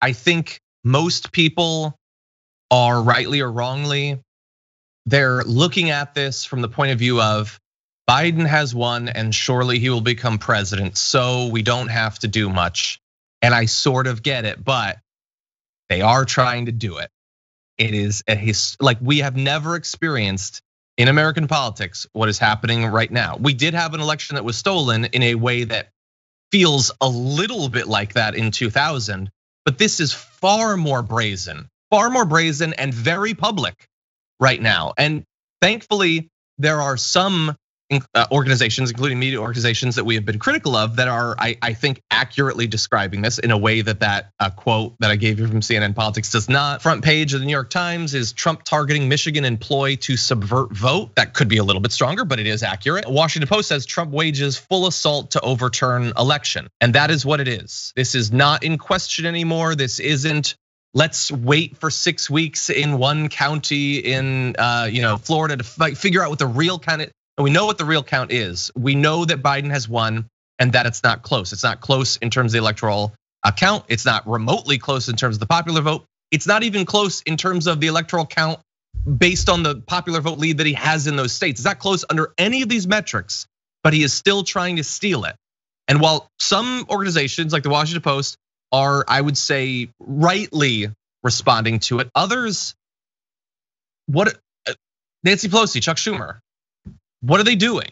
I think most people are rightly or wrongly, they're looking at this from the point of view of Biden has won and surely he will become president, so we don't have to do much. And I sort of get it, but they are trying to do it. It is a his, like we have never experienced in American politics what is happening right now. We did have an election that was stolen in a way that feels a little bit like that in 2000, but this is far more brazen, far more brazen and very public right now. And thankfully, there are some uh, organizations, including media organizations that we have been critical of, that are, I, I think, accurately describing this in a way that that uh, quote that I gave you from CNN Politics does not. Front page of the New York Times is Trump targeting Michigan employee to subvert vote. That could be a little bit stronger, but it is accurate. Washington Post says Trump wages full assault to overturn election, and that is what it is. This is not in question anymore. This isn't let's wait for six weeks in one county in uh, you know Florida to figure out what the real kind of and we know what the real count is. We know that Biden has won and that it's not close. It's not close in terms of the electoral uh, count. It's not remotely close in terms of the popular vote. It's not even close in terms of the electoral count based on the popular vote lead that he has in those states. It's not close under any of these metrics, but he is still trying to steal it. And while some organizations like the Washington Post are, I would say, rightly responding to it, others, what uh, Nancy Pelosi, Chuck Schumer, what are they doing?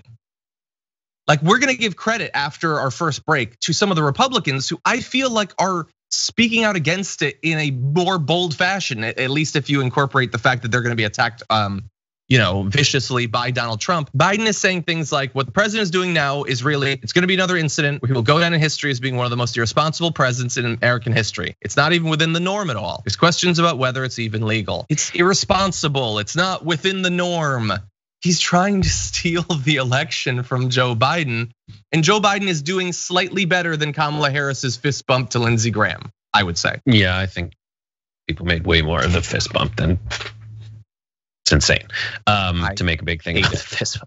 Like, we're gonna give credit after our first break to some of the Republicans who I feel like are speaking out against it in a more bold fashion, at least if you incorporate the fact that they're gonna be attacked um, you know, viciously by Donald Trump. Biden is saying things like what the president is doing now is really it's going to be another incident where he will go down in history as being one of the most irresponsible presidents in American history. It's not even within the norm at all. There's questions about whether it's even legal. It's irresponsible. It's not within the norm he's trying to steal the election from Joe Biden. And Joe Biden is doing slightly better than Kamala Harris's fist bump to Lindsey Graham, I would say. Yeah, I think people made way more of the fist bump than it's insane um, to make a big thing out of this.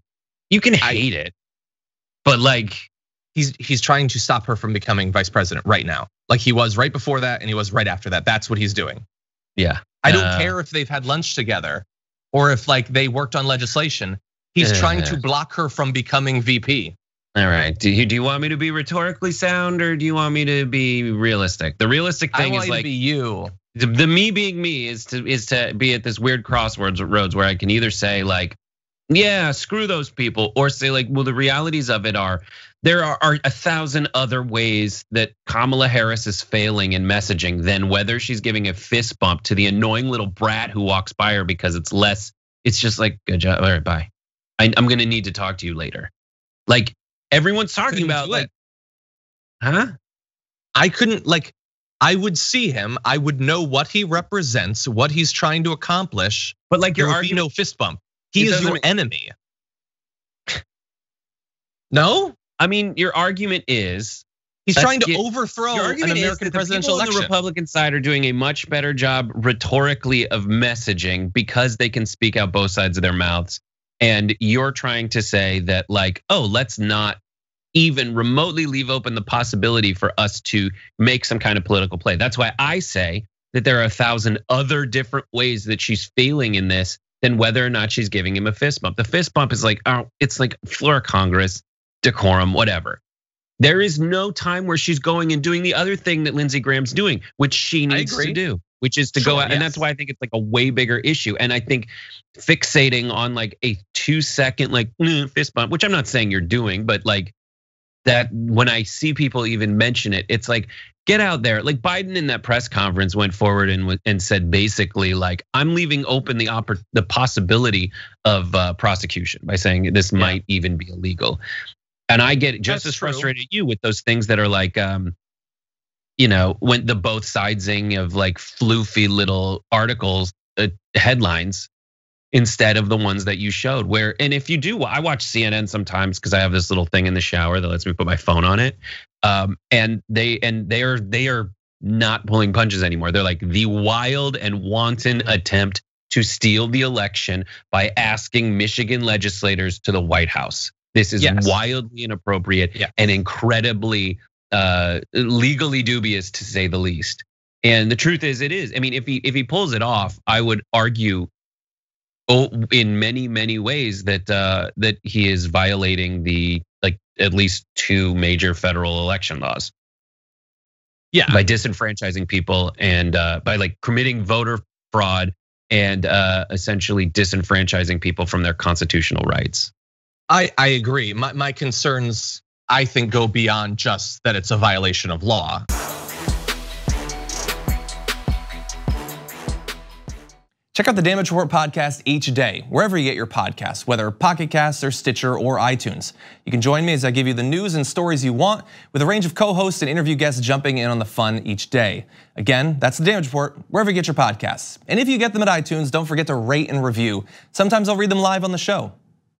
You can hate I, it, but like he's he's trying to stop her from becoming vice president right now. Like he was right before that, and he was right after that. That's what he's doing. Yeah, I don't uh, care if they've had lunch together or if like they worked on legislation. He's yeah. trying to block her from becoming VP. All right. Do you, do you want me to be rhetorically sound or do you want me to be realistic? The realistic thing is like you. The, the, me being me is to is to be at this weird crossroads roads where I can either say like, yeah, screw those people, or say like, well, the realities of it are there are, are a thousand other ways that Kamala Harris is failing in messaging than whether she's giving a fist bump to the annoying little brat who walks by her because it's less, it's just like, good job. All right, bye. I, am gonna need to talk to you later. Like everyone's talking about, like, huh? I couldn't, like, I would see him. I would know what he represents, what he's trying to accomplish. But like, your there be no fist bump. He is your enemy. No? I mean, your argument is he's trying to get, overthrow your argument an American is that presidential the election. the Republican side are doing a much better job rhetorically of messaging because they can speak out both sides of their mouths. And you're trying to say that like, oh, let's not even remotely leave open the possibility for us to make some kind of political play. That's why I say that there are a thousand other different ways that she's failing in this than whether or not she's giving him a fist bump. The fist bump is like, oh, it's like floor Congress decorum, whatever. There is no time where she's going and doing the other thing that Lindsey Graham's doing, which she needs to do, which is to sure, go out. Yes. And that's why I think it's like a way bigger issue. And I think fixating on like a two second, like mm, fist bump, which I'm not saying you're doing, but like that when I see people even mention it, it's like, get out there. Like Biden in that press conference went forward and, and said basically, like, I'm leaving open the, oppor- the possibility of uh, prosecution by saying this yeah. might even be illegal. And I get just That's as frustrated at you with those things that are like, um, you know, when the both sidesing of like floofy little articles, uh, headlines, instead of the ones that you showed. Where and if you do, I watch CNN sometimes because I have this little thing in the shower that lets me put my phone on it. Um, and they and they are they are not pulling punches anymore. They're like the wild and wanton attempt to steal the election by asking Michigan legislators to the White House. This is yes. wildly inappropriate yeah. and incredibly uh, legally dubious to say the least. And the truth is, it is. I mean, if he if he pulls it off, I would argue, oh, in many many ways that uh, that he is violating the like at least two major federal election laws. Yeah, by disenfranchising people and uh, by like committing voter fraud and uh, essentially disenfranchising people from their constitutional rights. I, I agree. My, my concerns, I think, go beyond just that it's a violation of law. Check out the Damage Report podcast each day, wherever you get your podcasts, whether Pocket Casts or Stitcher or iTunes. You can join me as I give you the news and stories you want, with a range of co-hosts and interview guests jumping in on the fun each day. Again, that's the Damage Report, wherever you get your podcasts. And if you get them at iTunes, don't forget to rate and review. Sometimes I'll read them live on the show.